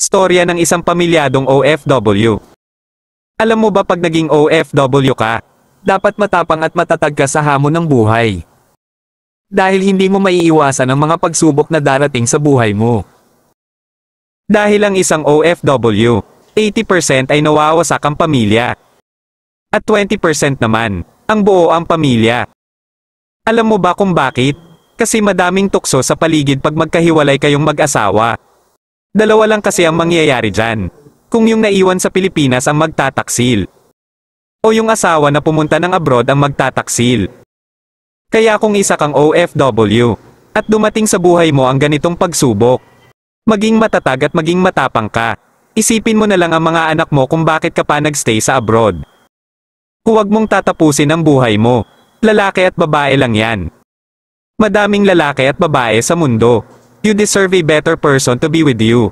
Storya ng isang pamilyadong OFW. Alam mo ba pag naging OFW ka, dapat matapang at matatag ka sa hamon ng buhay. Dahil hindi mo maiiwasan ang mga pagsubok na darating sa buhay mo. Dahil ang isang OFW, 80% ay nawawasak ang pamilya. At 20% naman, ang buo ang pamilya. Alam mo ba kung bakit? Kasi madaming tukso sa paligid pag magkahiwalay kayong mag-asawa. Dalawa lang kasi ang mangyayari dyan. Kung yung naiwan sa Pilipinas ang magtataksil. O yung asawa na pumunta ng abroad ang magtataksil. Kaya kung isa kang OFW, at dumating sa buhay mo ang ganitong pagsubok, maging matatag at maging matapang ka, isipin mo na lang ang mga anak mo kung bakit ka pa nagstay sa abroad. Huwag mong tatapusin ang buhay mo, lalaki at babae lang yan. Madaming lalaki at babae sa mundo. You deserve a better person to be with you.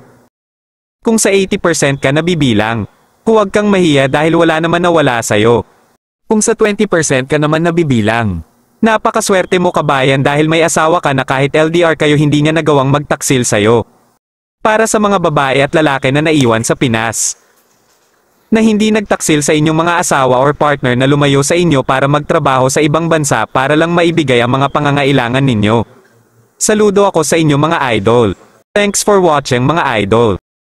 Kung sa 80% ka nabibilang, huwag kang mahiya dahil wala naman nawala sa'yo. Kung sa 20% ka naman nabibilang, napakaswerte mo kabayan dahil may asawa ka na kahit LDR kayo hindi niya nagawang magtaksil sa'yo. Para sa mga babae at lalaki na naiwan sa Pinas na hindi nagtaksil sa inyong mga asawa or partner na lumayo sa inyo para magtrabaho sa ibang bansa para lang maibigay ang mga pangangailangan ninyo. Saludo ako sa inyo mga idol. Thanks for watching mga idol.